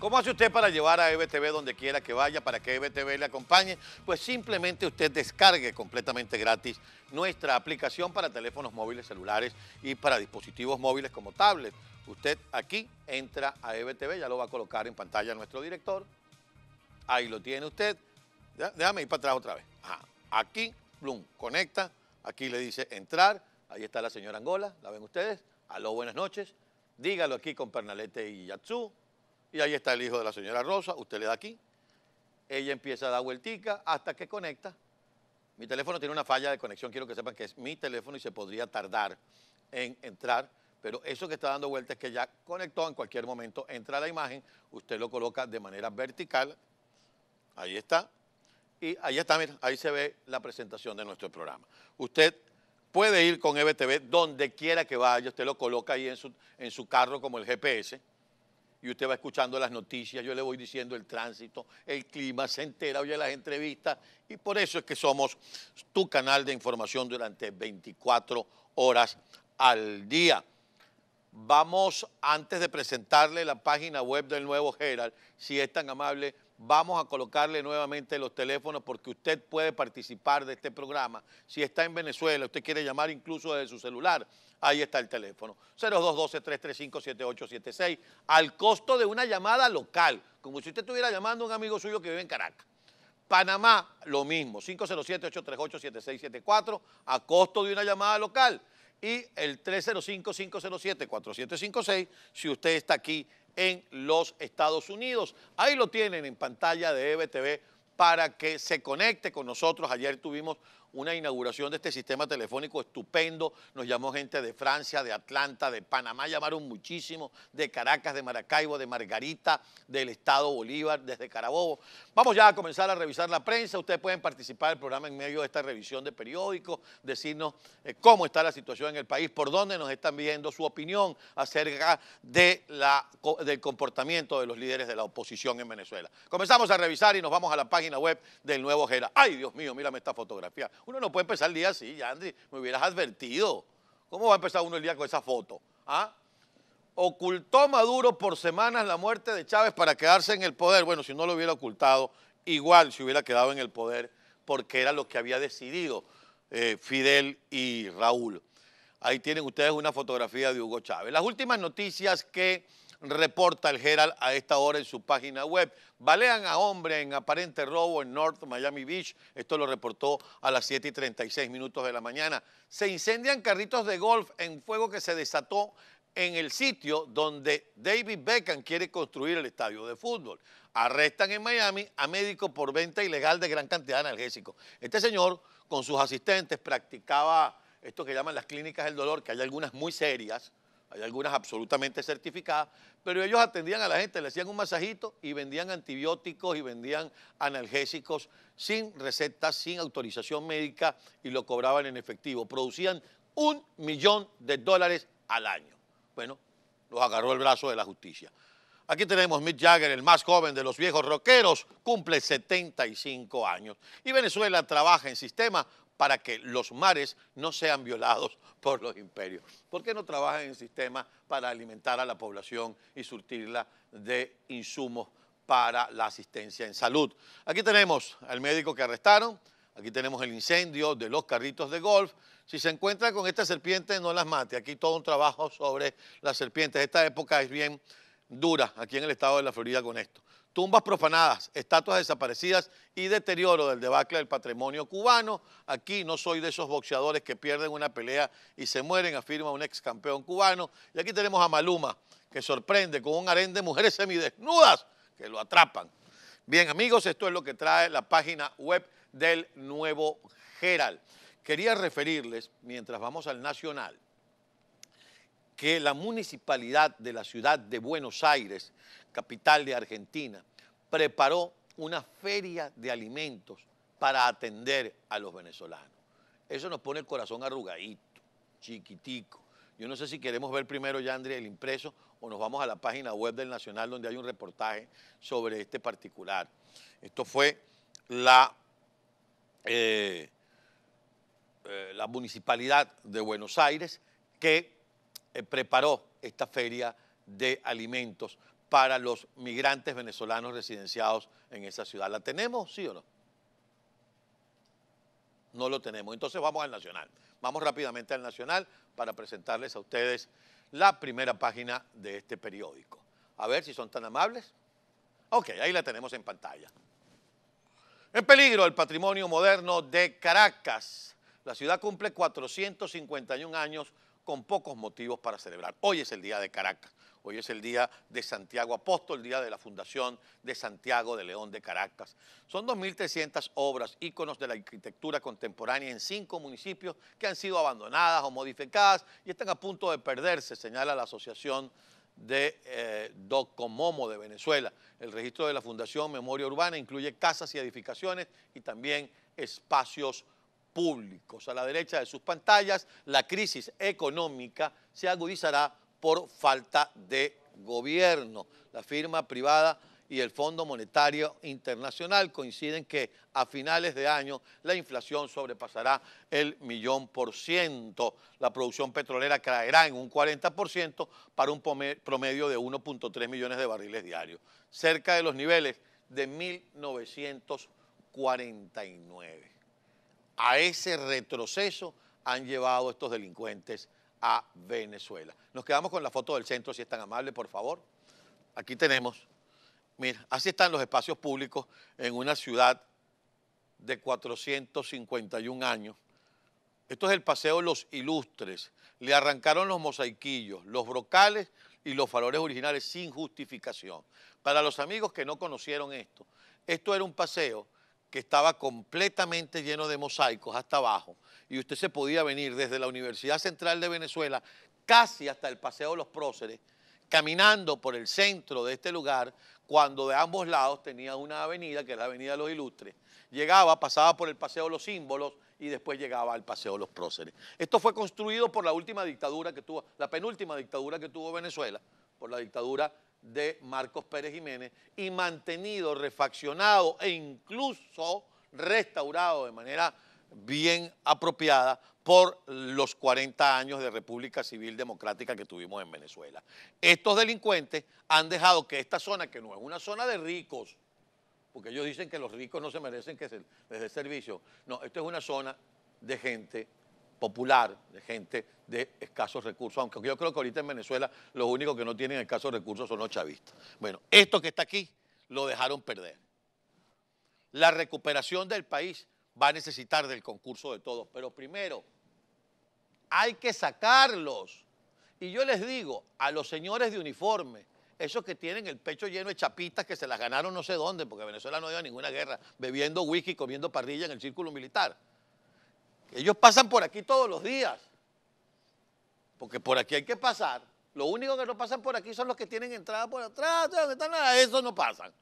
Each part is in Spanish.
¿Cómo hace usted para llevar a EBTV donde quiera que vaya, para que EBTV le acompañe? Pues simplemente usted descargue completamente gratis nuestra aplicación para teléfonos móviles celulares y para dispositivos móviles como tablet. Usted aquí entra a EBTV, ya lo va a colocar en pantalla nuestro director. Ahí lo tiene usted. Déjame ir para atrás otra vez. Ajá. Aquí, plum, conecta. Aquí le dice entrar. Ahí está la señora Angola, la ven ustedes. Aló, buenas noches. Dígalo aquí con Pernalete y Yatsu. Y ahí está el hijo de la señora Rosa, usted le da aquí, ella empieza a dar vueltica hasta que conecta. Mi teléfono tiene una falla de conexión, quiero que sepan que es mi teléfono y se podría tardar en entrar, pero eso que está dando vueltas es que ya conectó, en cualquier momento entra la imagen, usted lo coloca de manera vertical, ahí está, y ahí está, mira, ahí se ve la presentación de nuestro programa. Usted puede ir con EBTV donde quiera que vaya, usted lo coloca ahí en su, en su carro como el GPS, y usted va escuchando las noticias, yo le voy diciendo el tránsito, el clima, se entera, oye las entrevistas y por eso es que somos tu canal de información durante 24 horas al día. Vamos, antes de presentarle la página web del nuevo Herald, si es tan amable, vamos a colocarle nuevamente los teléfonos porque usted puede participar de este programa. Si está en Venezuela, usted quiere llamar incluso desde su celular, ahí está el teléfono. 0212-335-7876, al costo de una llamada local, como si usted estuviera llamando a un amigo suyo que vive en Caracas. Panamá, lo mismo, 507-838-7674, a costo de una llamada local. Y el 305-507-4756, si usted está aquí en los Estados Unidos. Ahí lo tienen en pantalla de EBTV para que se conecte con nosotros. Ayer tuvimos una inauguración de este sistema telefónico estupendo. Nos llamó gente de Francia, de Atlanta, de Panamá, llamaron muchísimo, de Caracas, de Maracaibo, de Margarita, del Estado Bolívar, desde Carabobo. Vamos ya a comenzar a revisar la prensa. Ustedes pueden participar del programa en medio de esta revisión de periódicos, decirnos eh, cómo está la situación en el país, por dónde nos están viendo, su opinión acerca de la, del comportamiento de los líderes de la oposición en Venezuela. Comenzamos a revisar y nos vamos a la página web del Nuevo Gera. ¡Ay, Dios mío! Mírame esta fotografía. Uno no puede empezar el día así, Yandri, me hubieras advertido. ¿Cómo va a empezar uno el día con esa foto? ¿Ah? Ocultó Maduro por semanas la muerte de Chávez para quedarse en el poder. Bueno, si no lo hubiera ocultado, igual se hubiera quedado en el poder porque era lo que había decidido eh, Fidel y Raúl. Ahí tienen ustedes una fotografía de Hugo Chávez. Las últimas noticias que reporta el Herald a esta hora en su página web. Balean a hombre en aparente robo en North Miami Beach. Esto lo reportó a las 7 y 36 minutos de la mañana. Se incendian carritos de golf en fuego que se desató en el sitio donde David Beckham quiere construir el estadio de fútbol. Arrestan en Miami a médico por venta ilegal de gran cantidad de analgésicos. Este señor, con sus asistentes, practicaba esto que llaman las clínicas del dolor, que hay algunas muy serias, hay algunas absolutamente certificadas, pero ellos atendían a la gente, le hacían un masajito y vendían antibióticos y vendían analgésicos sin recetas, sin autorización médica y lo cobraban en efectivo. Producían un millón de dólares al año. Bueno, los agarró el brazo de la justicia. Aquí tenemos Mick Jagger, el más joven de los viejos rockeros, cumple 75 años. Y Venezuela trabaja en sistema para que los mares no sean violados por los imperios. ¿Por qué no trabajan en sistemas para alimentar a la población y surtirla de insumos para la asistencia en salud? Aquí tenemos al médico que arrestaron, aquí tenemos el incendio de los carritos de golf. Si se encuentra con esta serpiente, no las mate. Aquí todo un trabajo sobre las serpientes. Esta época es bien dura aquí en el estado de la Florida con esto tumbas profanadas, estatuas desaparecidas y deterioro del debacle del patrimonio cubano. Aquí no soy de esos boxeadores que pierden una pelea y se mueren, afirma un ex campeón cubano. Y aquí tenemos a Maluma, que sorprende con un harén de mujeres semidesnudas que lo atrapan. Bien, amigos, esto es lo que trae la página web del nuevo Geral. Quería referirles, mientras vamos al Nacional, que la municipalidad de la ciudad de Buenos Aires, capital de Argentina, preparó una feria de alimentos para atender a los venezolanos. Eso nos pone el corazón arrugadito, chiquitico. Yo no sé si queremos ver primero ya, el impreso o nos vamos a la página web del Nacional donde hay un reportaje sobre este particular. Esto fue la, eh, eh, la municipalidad de Buenos Aires que eh, preparó esta feria de alimentos para los migrantes venezolanos residenciados en esa ciudad. ¿La tenemos, sí o no? No lo tenemos. Entonces vamos al Nacional. Vamos rápidamente al Nacional para presentarles a ustedes la primera página de este periódico. A ver si son tan amables. Ok, ahí la tenemos en pantalla. En peligro el patrimonio moderno de Caracas. La ciudad cumple 451 años con pocos motivos para celebrar. Hoy es el Día de Caracas. Hoy es el día de Santiago Apóstol, día de la fundación de Santiago de León de Caracas. Son 2.300 obras, íconos de la arquitectura contemporánea en cinco municipios que han sido abandonadas o modificadas y están a punto de perderse, señala la Asociación de eh, Docomomo de Venezuela. El registro de la Fundación Memoria Urbana incluye casas y edificaciones y también espacios públicos. A la derecha de sus pantallas, la crisis económica se agudizará por falta de gobierno. La firma privada y el Fondo Monetario Internacional coinciden que a finales de año la inflación sobrepasará el millón por ciento. La producción petrolera caerá en un 40% para un promedio de 1.3 millones de barriles diarios, cerca de los niveles de 1949. A ese retroceso han llevado estos delincuentes a Venezuela. Nos quedamos con la foto del centro, si es tan amable, por favor. Aquí tenemos. Mira, así están los espacios públicos en una ciudad de 451 años. Esto es el Paseo de Los Ilustres. Le arrancaron los mosaiquillos, los brocales y los valores originales sin justificación. Para los amigos que no conocieron esto, esto era un paseo que estaba completamente lleno de mosaicos hasta abajo y usted se podía venir desde la Universidad Central de Venezuela casi hasta el Paseo de los Próceres, caminando por el centro de este lugar, cuando de ambos lados tenía una avenida, que era la Avenida de los Ilustres. Llegaba, pasaba por el Paseo de los Símbolos y después llegaba al Paseo de los Próceres. Esto fue construido por la última dictadura que tuvo, la penúltima dictadura que tuvo Venezuela, por la dictadura de Marcos Pérez Jiménez y mantenido, refaccionado e incluso restaurado de manera bien apropiada por los 40 años de República Civil Democrática que tuvimos en Venezuela. Estos delincuentes han dejado que esta zona, que no es una zona de ricos, porque ellos dicen que los ricos no se merecen que se les dé servicio, no, esto es una zona de gente popular de gente de escasos recursos, aunque yo creo que ahorita en Venezuela los únicos que no tienen escasos recursos son los chavistas. Bueno, esto que está aquí lo dejaron perder. La recuperación del país va a necesitar del concurso de todos, pero primero hay que sacarlos. Y yo les digo a los señores de uniforme, esos que tienen el pecho lleno de chapitas que se las ganaron no sé dónde, porque Venezuela no dio ninguna guerra, bebiendo whisky, comiendo parrilla en el círculo militar ellos pasan por aquí todos los días. Porque por aquí hay que pasar. Lo único que no pasan por aquí son los que tienen entrada por atrás. donde que nada. esos no pasan.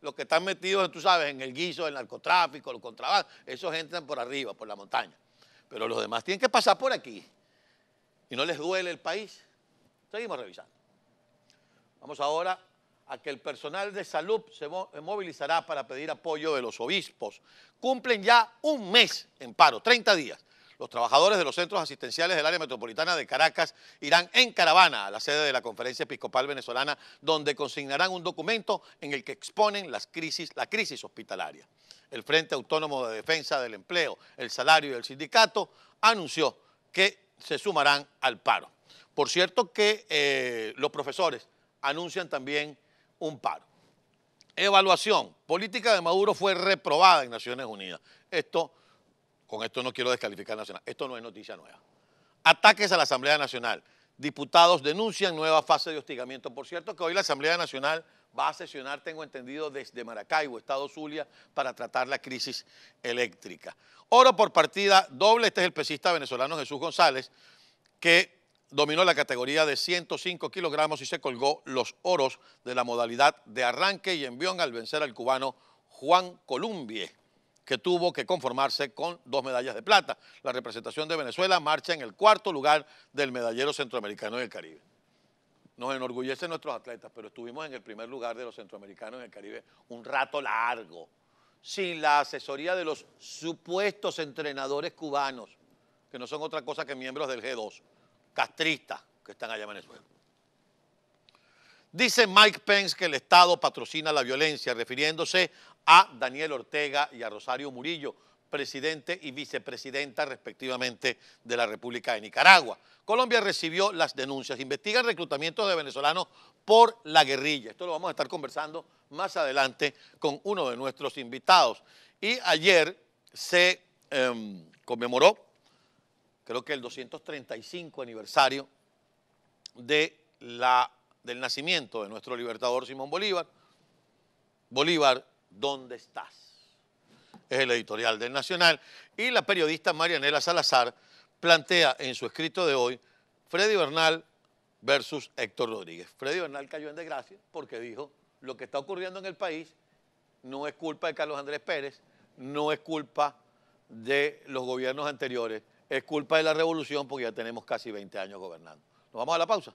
Los que están metidos, tú sabes, en el guiso, el narcotráfico, el contrabando, esos entran por arriba, por la montaña. Pero los demás tienen que pasar por aquí. Y no les duele el país. Seguimos revisando. Vamos ahora a que el personal de salud se eh, movilizará para pedir apoyo de los obispos. Cumplen ya un mes en paro, 30 días. Los trabajadores de los centros asistenciales del área metropolitana de Caracas irán en caravana a la sede de la Conferencia Episcopal Venezolana, donde consignarán un documento en el que exponen las crisis, la crisis hospitalaria. El Frente Autónomo de Defensa del Empleo, el Salario y el Sindicato anunció que se sumarán al paro. Por cierto que eh, los profesores anuncian también un paro. Evaluación. Política de Maduro fue reprobada en Naciones Unidas. Esto, con esto no quiero descalificar Nacional, esto no es noticia nueva. Ataques a la Asamblea Nacional. Diputados denuncian nueva fase de hostigamiento. Por cierto, que hoy la Asamblea Nacional va a sesionar, tengo entendido, desde Maracaibo, Estado Zulia, para tratar la crisis eléctrica. Oro por partida doble, este es el pesista venezolano Jesús González, que dominó la categoría de 105 kilogramos y se colgó los oros de la modalidad de arranque y envión al vencer al cubano Juan Columbie, que tuvo que conformarse con dos medallas de plata. La representación de Venezuela marcha en el cuarto lugar del medallero centroamericano del Caribe. Nos enorgullecen nuestros atletas, pero estuvimos en el primer lugar de los centroamericanos en el Caribe un rato largo, sin la asesoría de los supuestos entrenadores cubanos, que no son otra cosa que miembros del G2 castristas que están allá en Venezuela. Dice Mike Pence que el Estado patrocina la violencia, refiriéndose a Daniel Ortega y a Rosario Murillo, presidente y vicepresidenta respectivamente de la República de Nicaragua. Colombia recibió las denuncias, investiga el reclutamiento de venezolanos por la guerrilla. Esto lo vamos a estar conversando más adelante con uno de nuestros invitados. Y ayer se em, conmemoró creo que el 235 aniversario de la, del nacimiento de nuestro libertador Simón Bolívar. Bolívar, ¿dónde estás? Es el editorial del Nacional. Y la periodista Marianela Salazar plantea en su escrito de hoy Freddy Bernal versus Héctor Rodríguez. Freddy Bernal cayó en desgracia porque dijo, lo que está ocurriendo en el país no es culpa de Carlos Andrés Pérez, no es culpa de los gobiernos anteriores, es culpa de la revolución porque ya tenemos casi 20 años gobernando. Nos vamos a la pausa.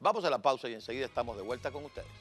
Vamos a la pausa y enseguida estamos de vuelta con ustedes.